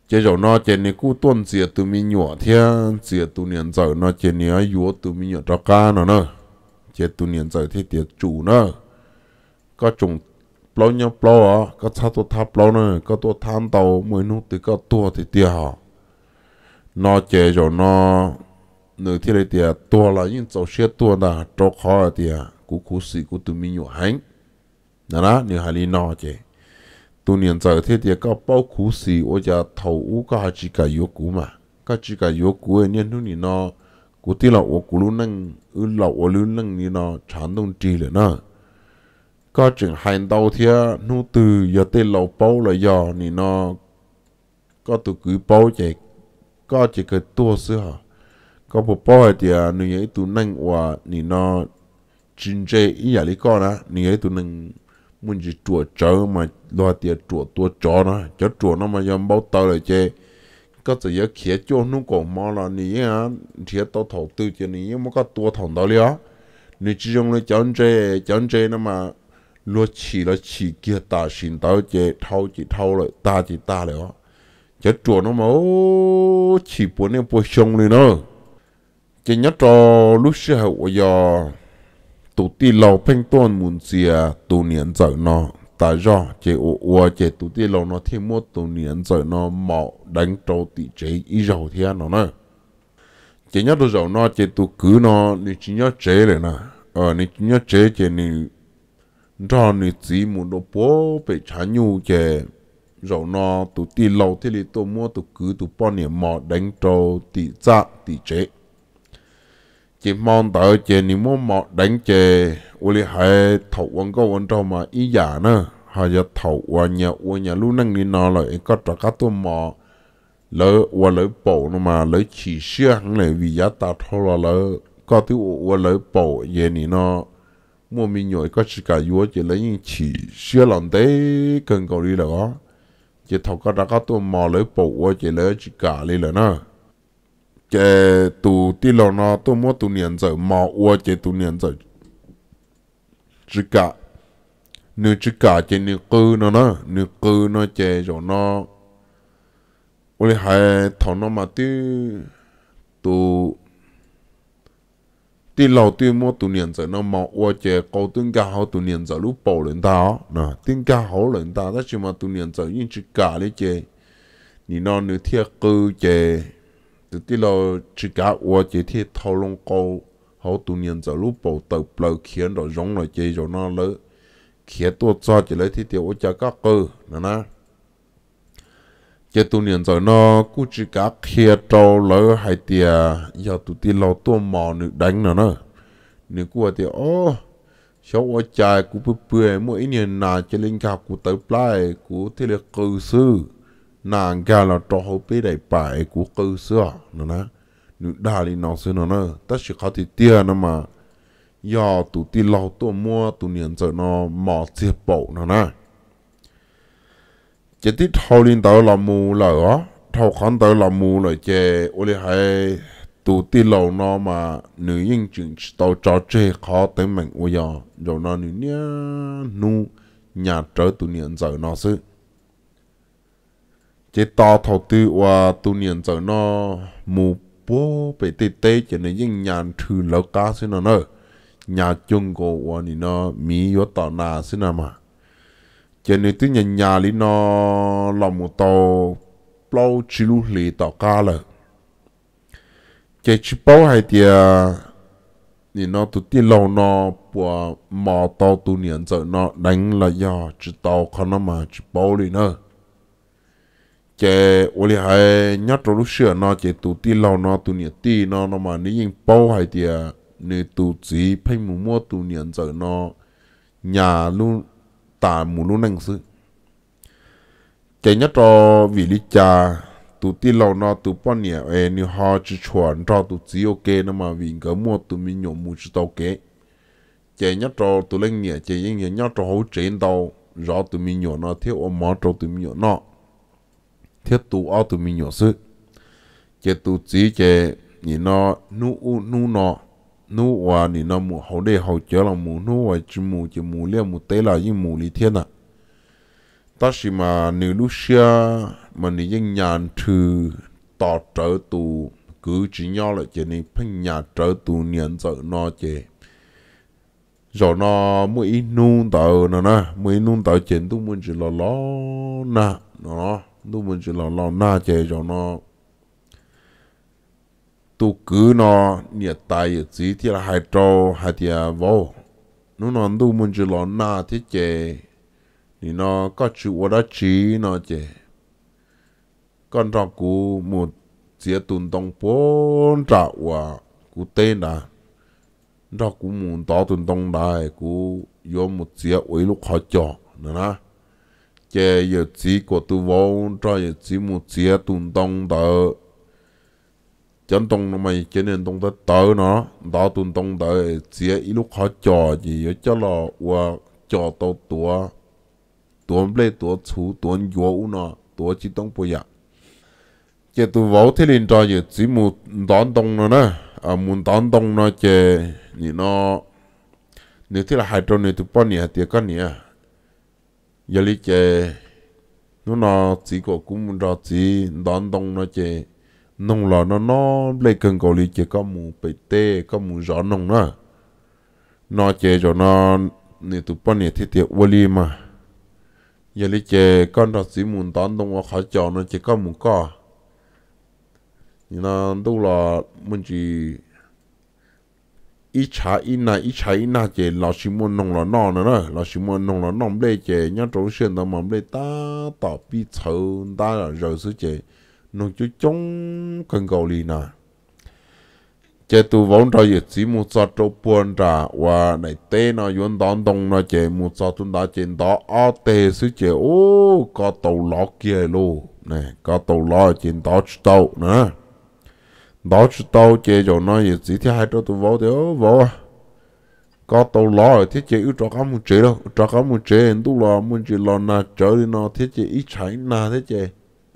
A: chế rồi nó chế này cú tuân chia từ mình nhỏ thia chia từ niên giờ nó chế này ai yếu từ mình nhỏ trắc ca nó nữa chế từ niên giờ thì tiệt chủ nữa có trùng bao nhiêu bao á, có sao tôi tháp bao nữa có tôi tham tàu mới nút thì có tua thì tiệt họ nó chế rồi nó nửa thì lấy tiệt tua là những cháu xe tua đã trọc khó tiệt cú cú sĩ cú từ mình nhỏ hành đó là nửa hai lý nó chế 多年在天天搞包苦事，我家头屋搞下自家有股嘛，搞自家有股的年头里呢，古地了我古路弄，呃老我路弄里呢，长东地了呢。có chuyện hành đầu thì nó từ giờ tên lầu bao là giờ thì nó có từ cứ bao chạy có chỉ cái tua sữa hả có bộ bao thì à nữ ấy tụ năng và thì nó chính chế ý là lý con á nữ ấy tụ năng mình chỉ chùa chớ mà lo tiền chùa tua chó nó chớ chùa nó mà dám bao tờ lại chơi, có thể giờ khía cho nó còn mò là nỉ á khía tao thầu tư cho nỉ mà có tua thằng đó liền nỉ chỉ dùng lấy chán chơi chán chê nó mà lo chỉ là chỉ kia ta xin tao chơi thâu chỉ thâu lại ta chỉ ta lại á chớ chùa nó mà ô chỉ bốn em bốn xong liền nó chỉ nhớ cho lúc sau hậu giờ tụ ti lầu phanh tuôn muốn xìa tụ niên giờ nó tại do chế ô ô chế tụ ti lầu nó thêm mua tụ niên giờ nó mạo đánh trâu tị chế ý dầu thế nó nè chế nhớ đồ dầu nó chế tụ cứ nó ni chỉ nhớ chế này nè ờ ni chỉ nhớ chế chế ni cho ni chỉ muốn đồ bố bị trả nhu chế dầu nó tụ ti lầu thì li tụ mua tụ cứ tụ bao niệm mọ đánh trâu tị dạ tị chế chỉ mong tớ chè ni mua mọ đánh chè u li hai thầu quân có quân trong mà ý giả nữa họ giờ thầu quân nhà quân nhà lúc năng đi nó lại có trả các tôi mọ lỡ quân lỡ bổ nó mà lỡ chỉ xưa hẳn lại vì giá ta thôi là lỡ có thứ quân lỡ bổ về ni nó mua mình nhồi có chỉ cả vua chỉ lấy những chỉ xưa lòng tế cần cầu đi là có chỉ thầu có trả các tôi mọ lỡ bổ quân chỉ lỡ chỉ cả đi là nữa chế tụ đi lò nó tôi mua tụ niệm giờ mà ua chế tụ niệm giờ chỉ cả nếu chỉ cả chế nếu cứ nó nó nếu cư nó chế rồi nó ôi hai thằng nó mà tí tụ đi lò tí mua tụ niệm giờ nó mà ua chế câu tiếng cao hậu tụ niệm giờ lúc bảo lên ta nè tiếng cao hậu lên ta đó chỉ mà tụ niệm giờ nhưng chỉ cả đấy chế 你那那天狗节。từ tí là chỉ cả qua chỉ thì thâu long câu hậu tụ nhân giờ lúc bầu tàu bầu khiến rồi giống rồi chơi rồi nó lỡ khiến tôi cho chỉ lấy thì tiêu cho các cơ nè nè chỉ tụ nhân giờ nó cứ chỉ cả kia trâu lỡ hay tiền giờ từ tí là tôi mò nước đánh nữa nè nếu cứ thì ô sau ở trái cũng bự bự mỗi niên nào chỉ lên gặp cũng tới play cũng thì là cơ sư nàng gà là trò hậu đầy đại bài của cơ xưa nó nè nữ đà lì nó xưa nó nè tất sự khó thì tia nó mà do tụ ti lâu tụ mua tụ niên giờ nó mò chia bộ nó nè chỉ tí thâu linh tàu là mù lờ á thâu khán tàu là mù lờ, chè ô lì hay tụ ti lâu nó mà nữ yên chuyện tàu trò chê khó tới mình ô giờ rồi nó nữ nhá nu nhà trở tụ niệm giờ nó xưa chế to thầu tư và tu niệm giờ nó mù bố bể tê tê cho nên những nhà trừ lâu cá xin nó nhà chung cổ và nị nó mỹ yếu tỏ nà xin nó mà cho nên tôi nhà nhà lý nó lòng một tàu bao chỉ lũ lì tỏ cá lợ chế chỉ bao hai tia nị nó tụt tiền lâu nó bùa mò tàu tu niệm giờ nó đánh là do chỉ tàu khó nó mà chỉ bao lì nữa chế ô li hay nhát rồi lúc xưa nó chế tụ ti lâu nó tụ nhiệt ti nó nó mà nếu nhìn bao hay thì à, nếu tụ chỉ phải mua mua tụ nhiệt giờ nó nhà luôn ta mua luôn năng sự chế nhát rồi vì lý cha tụ ti lâu nó tụ bao nhiêu ấy nếu họ chỉ chuẩn cho tụ chỉ ok nó mà vì cái mua tụ mình nhổ mua chỉ tàu kế chế nhát rồi tụ lên nhiệt chế những nhiệt nhát rồi hỗ trợ đâu rõ tụ mình nhổ nó thiếu ôm mỏ rồi tụ mình nhổ nó thiết tụ ao tụi mình nhỏ sự chế tụ chỉ chế nhị nó nu u nu nó nu hòa nhị nó mu hậu đề hậu chớ là mu nu hòa chứ mu chứ mu lia mu tê là yên mu lý thiên à ta chỉ mà nữ lúc xưa mà nữ yên nhàn trừ tỏ trở tụ cứ chỉ nhau là chế này phân nhà trở tụ niệm sợ nó chế rồi nó mới nung tàu nó nè mới nung tàu chuyện tôi mới chỉ là lo nè nó nó mình chỉ là lo na chè cho nó tu cứ nó nhiệt tài gì thì là hai trâu hai thì vô nó nó tu mình chỉ là na thế chè thì nó có chữ ở đó chỉ nó chè con trâu cú một chia tuần tông bốn trâu à cú tên là trâu cú muốn tao tuần tông đại cú yếm một chia ấy lúc khó chọn nữa na chế giờ chỉ của tu vô cho giờ chỉ một chế tụng tông tờ chân tông nó mày cho nên tông tớ tớ nó đó tụng tông tờ chế ít lúc khó trò gì ở cho là qua trò tàu tua tuần lê tuần chú tuần yếu nó tuần chỉ tông bây giờ chế tu vô thế liền cho giờ chỉ một đón tông nó nè à muốn đón tông nó chế nhìn nó nếu thế là hai trâu này tu bao nhiêu thì có nhiêu giờ lý chè nó nó chỉ có cũng muốn ra chỉ đón đông nó chè nông là nó nó lấy cần cầu lý chè có mù bể tê có mù rõ nông nữa nó chè cho nó nè tụ bao nè thiết tiệt vô lý mà giờ lý chè con ra chỉ muốn đón đông và khó chọn nó chè có mù có nhưng nó đâu là mình chỉ ít chả ít na ít chả ít na chị lão chỉ muốn nông là nọ nữa lão chỉ muốn nông là nông đây chị nhớ chỗ xuyên đó mà đây ta tỏ bị sầu ta là rồi sư chị nông chú chống cần cầu lì nè chị tu vốn ra dịch chỉ muốn cho chỗ buồn ra và này tê nó yến đón đông nó chị muốn cho chúng ta trên đó ở tê sư ô có tàu lọ kia luôn nè có tàu lọ trên đó tàu nữa đó chứ tao chê cho nó gì chỉ thế hai cho tụi vô thiếu vô à có tao lo thì thế chế cho cá muốn chế đâu cho cá muốn chế anh tu lo muốn chế lo na chơi đi nó thế chế ít chạy na thế chế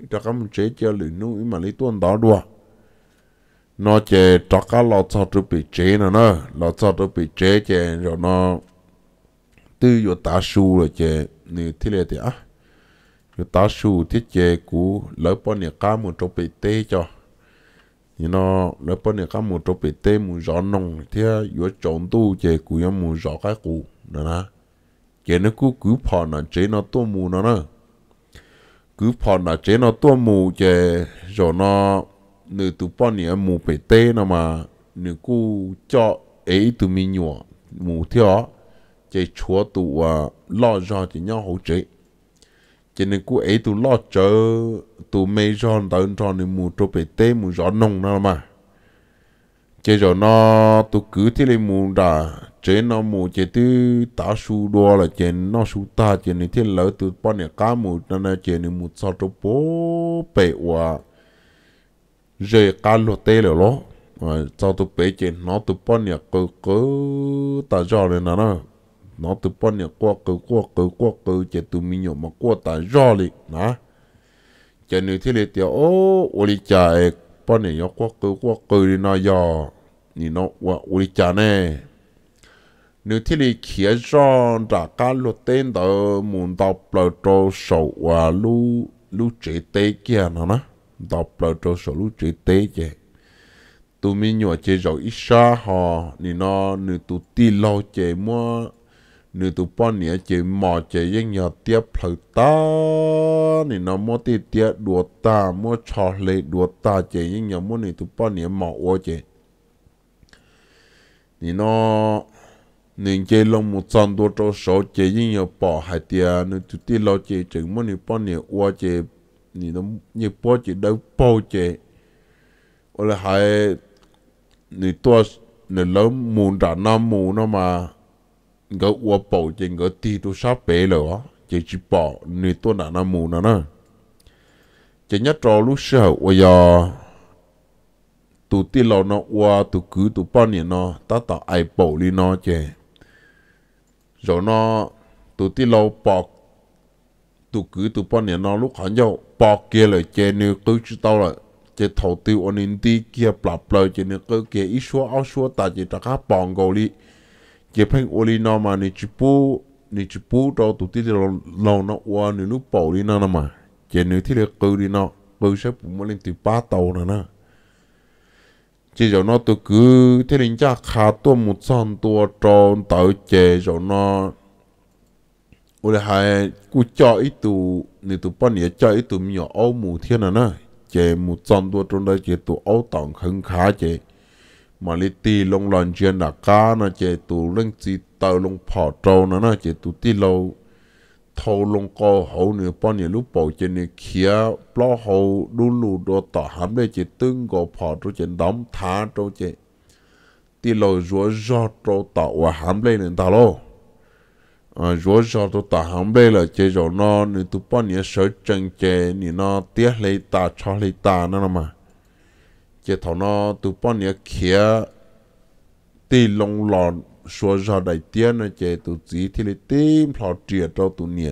A: cho cá muốn chế chơi lười nu mà lấy tuần đó đùa nó chế cho cá lo cho tụi bị chế nữa nó lo cho tụi bị chế chế rồi nó tư vô tá su rồi chế như thế này thì á vô tá su thế chế cú lỡ bao nhiêu cá muốn cho bị tê cho you know lỡ bên này có một chỗ bị tê một gió nồng thì vừa chọn tu chè cú yếm một gió cái cú nữa nè chè nó cứ cứ phò nó chế nó tua mù nó nè cứ phò nó chế nó tua mù chế rồi nó nếu tụ bên này mù bị tê nó mà nếu cú cho ấy tụ mình nhọ mù theo chế chúa tu à lo cho chỉ nhau hỗ trợ cho nên cô ấy tụ lo chờ tụ mấy giòn tao tròn thì mù trộp bể tê mù gió nồng nào mà chế rồi nó tụ cứ thế là mù đã chế nó mù chế tư tá su đua là chế nó su ta chế này thế lỡ tụ bọn nhà cá mù nên chế này mù sao trộp bố bể hòa rồi cá lô tê rồi lo sao tụ bể chế nó tụ bọn nhà cơ cơ ta giò này nè nó từ bao nhiêu qua cờ qua cờ qua cờ chỉ từ mi nhổ mà qua ta rõ lì nè chỉ nếu thế này thì ô ô lì chạy bao nhiêu qua cờ qua cờ đi nó giờ nhìn nó qua ô lì chạy nè nếu thế này kia rõ ra cả lô tên đó muốn đọc bờ trâu sầu và lu lu chế tế kia nó nè đọc bờ trâu sầu lu chế tế kia tụi mình nhỏ chơi rồi ít xa họ nên nó nửa tụi tì lâu chơi mua nếu tụ bọn nhé chế mò chế yên nhỏ tiếp phở ta nè nó mô tì tiếp đùa ta mô trò lệ đùa ta chế yên nhỏ mô nè tụ bọn nhé mò ô chế nè nó nên chế lòng một trăm đô cho số chế yên nhỏ bỏ hai tia nè tụ tì lo chế chứng mô nè bọn nhé ô chế nè nó nhé bó chế đâu bó chế ô là hai nè tùa nè lâu mùn trả nam mù nó mà ngỡ ua bầu chỉ ngỡ ti tu sắp bể lỡ chỉ chỉ bỏ nửa tuần nào năm mù nữa nè chỉ nhất trò lúc sau ua giờ tụ ti lò nó ua tụ cứ tụ bao nhiêu nó ta tạo ai bầu li nó chơi, rồi nó tụ ti lò bỏ tụ cứ tụ bao nhiêu nó lúc hắn nhau bỏ kia lại chơi nửa cứ chứ tao lại chế thầu tiêu anh đi kia bập bờ chế nửa cứ kia ít số áo số ta chỉ ta cá bòn gầu li ke phen oli na ma ni chipu ni chipu to tu ti lo lo nó wa ni nu po đi na na mà ke ni ti le ko đi nó ko sẽ pu mo lên ti pa tàu na na chỉ cho nó tôi cứ thế nên cha khá tôi một trăm tôi tròn tàu chè cho nó ôi hai cú cho ít tụ nên tụ bao nhiêu cho ít tụ nhiều áo mù thiên à nè chè một trăm tôi tròn đây chè tụ áo tòng khẩn khá chè mà lì tì lông lòn chuyện đã cá nó chế tụ lên chỉ tàu lông phò trâu nó nó chế tụ tì lâu thâu lông co hậu nửa bao nhiêu lúc bầu trên nửa kia lo hậu đu lù đồ tỏ hàm để chế tương gò phò trâu chế đóng thả trâu chế tì lâu rúa rò trâu tỏ và hàm lên nền tà lô à rúa rò trâu tỏ hàm lên là chế rồi nó nửa tụ bao nhiêu sợ chân chế nửa nó tiếc lấy ta cho lấy ta nó mà chỉ thằng nó tụ bọn nhớ kia tì lông lòn số ra đại tiên nó chỉ tụ chỉ thì lấy tìm họ triệt cho tụ nhẹ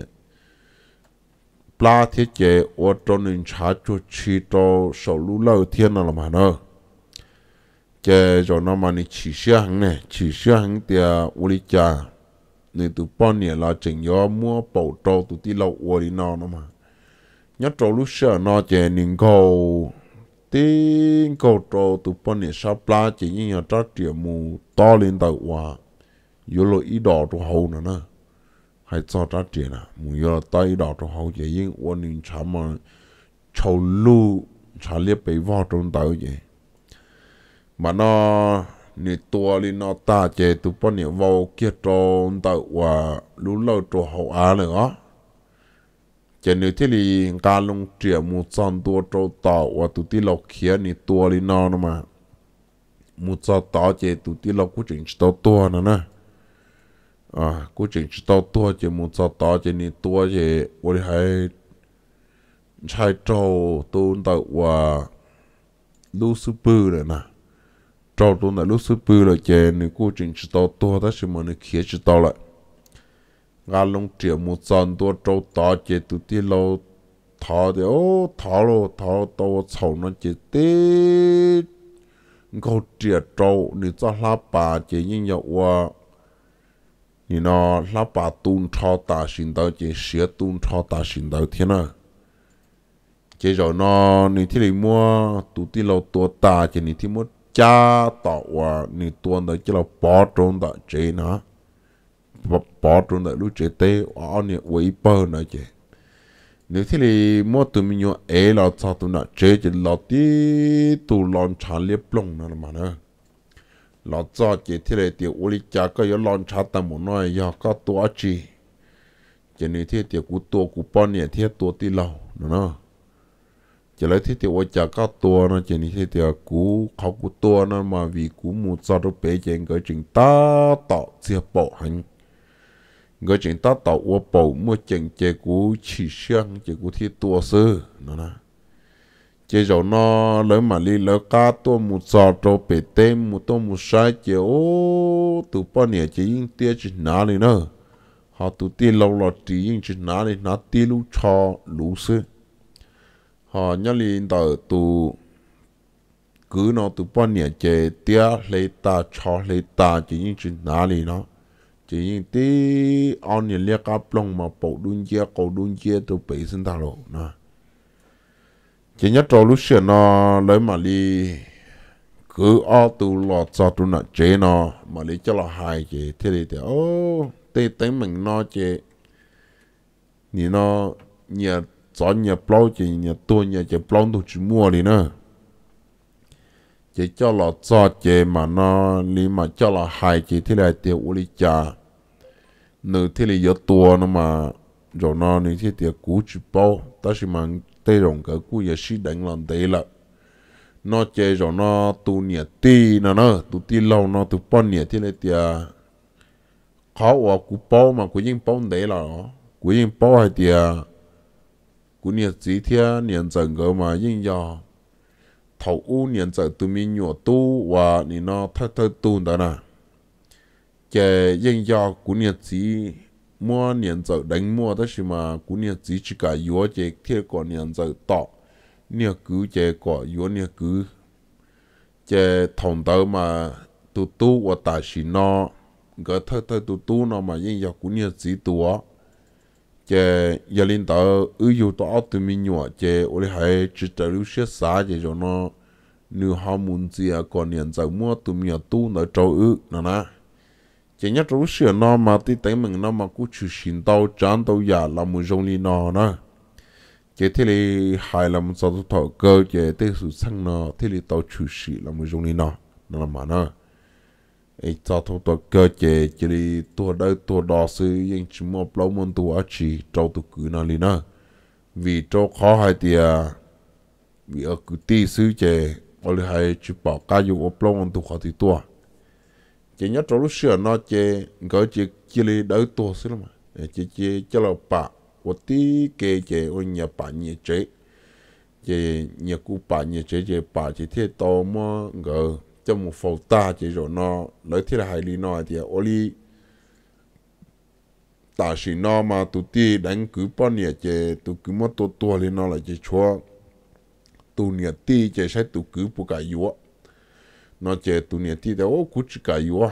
A: pla thiết chế ô cho nên trả cho chi cho sầu lũ lâu thiên là mà nó chế cho nó mà nị chỉ xia hàng này chỉ xia hàng tia ô lý cha nị tụ bọn nhẹ là chính gió mua bảo trâu tụ tí lâu ô lý nó mà nhớ trâu lũ xia nó chế nín cầu tí cầu trò tụ bọn này sao pla chỉ như nhà trá trịa mù to lên tàu hòa yếu lộ ý đỏ tụ hậu nữa nè hay cho trá trịa nè mù yếu lộ tay đỏ tụ hậu chỉ yên ôn nhìn chá mà chầu lưu chá liếp bấy vò trong tàu vậy mà nó nè tua lên nó ta chè tụ bọn này vào kia trò tàu hòa lũ lâu tụ hậu á nữa cho nên thế thì ta lông trẻ một trăm tua trâu tạo và tụi tí lọc khía này tua đi nó mà một trăm tạo chế tụi tí lọc của chuyện tao tua nữa nè à cũng của chuyện tao tua chế một trăm tạo chế này tua chế và hai chạy trâu tôn tạo và lú sư bự rồi nè trâu tôn là lú sư bư rồi chế này của chuyện tao tua đó là mình khía tao lại ngà lông triệu một trận đua trâu tỏ chế tụ tí lâu thọ thì ô thọ lô thọ tàu sầu nó chế tê câu triệu trâu nị cho lá bà chế nhìn nhau qua nị nó lá bà tuôn cho ta xin đầu chế sửa tuôn cho ta xin đầu thế nào chế rồi nó nị thì lấy mua tụ tí lâu tua ta chế nị thì mua cha tỏ qua nị tuôn đó chế là bỏ trốn đó chế nó và bỏ trong đại lúc chế tê ở nè quấy bơ nữa chế nếu thế thì mua tụi mình nhớ ế là sao tụi nó chế chế là tí tụi lon chả liếp lông nè mà nữa là cho chế thế này thì uli chả có yếu lon chả tầm một nói yếu có tụa chi chế nếu thế thì cú tụa cú bò nè thế tụa tí lâu nè, nữa chỉ lấy thế thì ôi chả có tua nó chỉ như thế thì cú học cú tua nè mà vì cú mù cho nó bế chỉ cái chuyện ta tạo xe bộ hành người chúng ta tạo ô bầu mua chừng chè cú chỉ xương chè cú thi tua sư nó nè chè rồi nó lỡ mà li lỡ cá tua mu sò trâu bể tem mu tô mu sai chè ô tụ bao nhiêu chè yên tia chỉ nà này nè, họ tụ tia lâu lọt chỉ yên chỉ nà này nà tia lú cho lú sư họ nhớ lì tờ tụ cứ nó tụ bao nhiêu chè tia lấy ta cho lấy ta chỉ yên chỉ nà này nó chỉ những tí on nhìn liệt cáp lông mà bộ đun chia cầu đun chia tôi bị sinh ta lộ nè chỉ nhất trò lúc xưa nó lấy mà đi cứ o tu lọt cho tu nợ chế nó mà đi cho là hai chị thế thì thì ô tê tính mình nó chị thì nó nhờ cho nhờ plau chị nhờ tu nhờ chị plau tu chỉ mua đi nè. chỉ cho là cho chị mà nó đi mà cho là hai chị thế này thì u lý cha nữ thế là giờ tua nó mà rồi nó nữ thế thì cũ chụp bao ta chỉ mang tê rồng cái cũ giờ xí đánh lần đấy là nó chơi rồi nó tu nhiệt ti nó nó tu ti lâu nó tu bao nhẹ thế này thì khó quá cú bao mà cú yên bao đấy là cú yên bao hay thì cú nhẹ gì thế nhẹ dần cơ mà yên giờ thầu u nhẹ dần tu mình nhọ tu và nó thay thay tu đó nè cái dân do của nhiệt sĩ mua niệm dầu đánh mua đó là mà của niệm chỉ chỉ cả yếu chế thiết có niệm dầu tọ niệm cứ chế có yếu niệm cứ chế thằng tàu mà tu tu và ta chỉ nó cái thơ thơ tu tu nó mà những giờ của niệm chỉ tu chế giờ lên tàu ư yếu tọ từ mình nhỏ chế ở đây hay chỉ trở lưu xét xá chế cho nó nếu họ muốn gì à còn niệm dầu mua từ mình tu nó trâu ư nó nè chỉ nhất rú sửa nó mà tí tay mình nó mà cú chịu xin tao chán tao giả là mù rong li nó nè chỉ thế li hai là mù sao thọ cơ chỉ thế sự sang nó thế li tao chịu xị là mù rong li nó nó là mà nó ấy cho thọ thọ cơ chỉ chỉ li tua đây tua đó sự yên chỉ một lâu muốn tua ở chỉ trâu tu cứ nó li nó vì trâu khó hay thì vì ở cứ tí sự chỉ ở lại hay chụp bảo cá dụng ở lâu muốn tua khó thì tua chỉ nhớ trong lúc xưa nó chỉ gọi chỉ chỉ lấy đỡ tổ xí lắm mà chỉ chỉ chỉ là bà và tí kê chỉ ở nhà bà nhà chế chỉ nhà cụ bà nhà chế chỉ bà chỉ thế to mà ngờ trong một phòng ta chỉ rồi nó lấy thế là hai ly nó thì ở ly ta sĩ nó mà tụi ti đánh cứ bao nhiêu chỉ tụi cứ mất tổ tổ lên nó là chỉ chua tụi nhà ti chỉ sẽ tụi cứ bù cả yếu nó chè tụ nè thì đó cú chỉ cả vô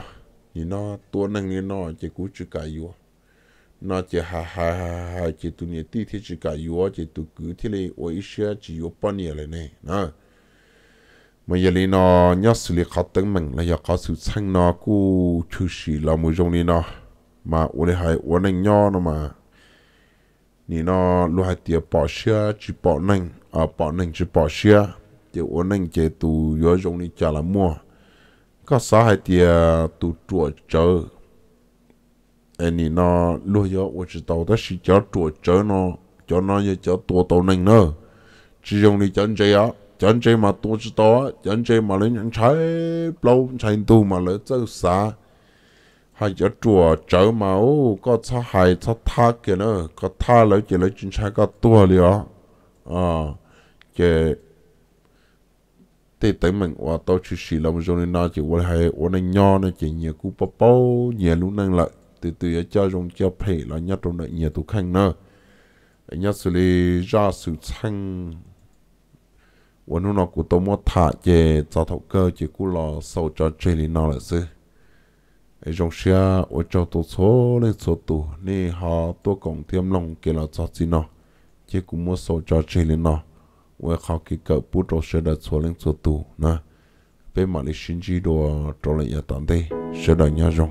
A: thì nó tua năng nghe nó chè cú chỉ cả vô nó chè hà hà hà hà chè tu nè thi thì chỉ cài vô chè tụ cứ thì lấy ôi xe chỉ vô bao nhiêu lần này nè mà giờ này nó nhớ xử lý khó tấn mình là giờ có sự sang nó cú chú sĩ là một trong này nó mà ôi đây hay ôi năng nhớ nó mà thì nó luôn hai tiệp bỏ xe chỉ bỏ năng à ờ, bỏ năng chỉ bỏ xe thì ổn nên chế tụ gió rộng đi chả là mua có xã hội thì tu chùa chợ anh nhìn nó lúc giờ ổn chỉ tàu đó chỉ chở chùa chợ nó cho nó như chở tụ tàu nên nữa chỉ dùng đi chân chế á chân chế mà tụ chỉ tàu chân chế mà lên nhận trái lâu chạy tụ mà lỡ chơi xã hay chở chùa chợ mà ô có xã hội xã tha kia nữa có tha lỡ chỉ lấy chân trái có tụ liền à chế thì tới mình qua tôi chỉ xì lòng rồi nên nó chỉ qua hay qua nên nho nên chỉ nhiều cú bò bò nhiều lúc năng lợi từ từ ở cho dùng cho phê là nhất trong đợi nhiều tu khăn nữa nhất xử lý ra sự chăng và lúc nào cũng tôi mua thả về cho thầu cơ chỉ cú lò sau cho chơi lý nó là gì ở trong xe ở cho tôi số lên số tù nên họ tôi còn thêm lòng kia là cho gì nó chỉ cũng mua sau cho chơi lý nó 为考几个步骤，使得做人做足，那别买了心机多，做人也单调，使得也重。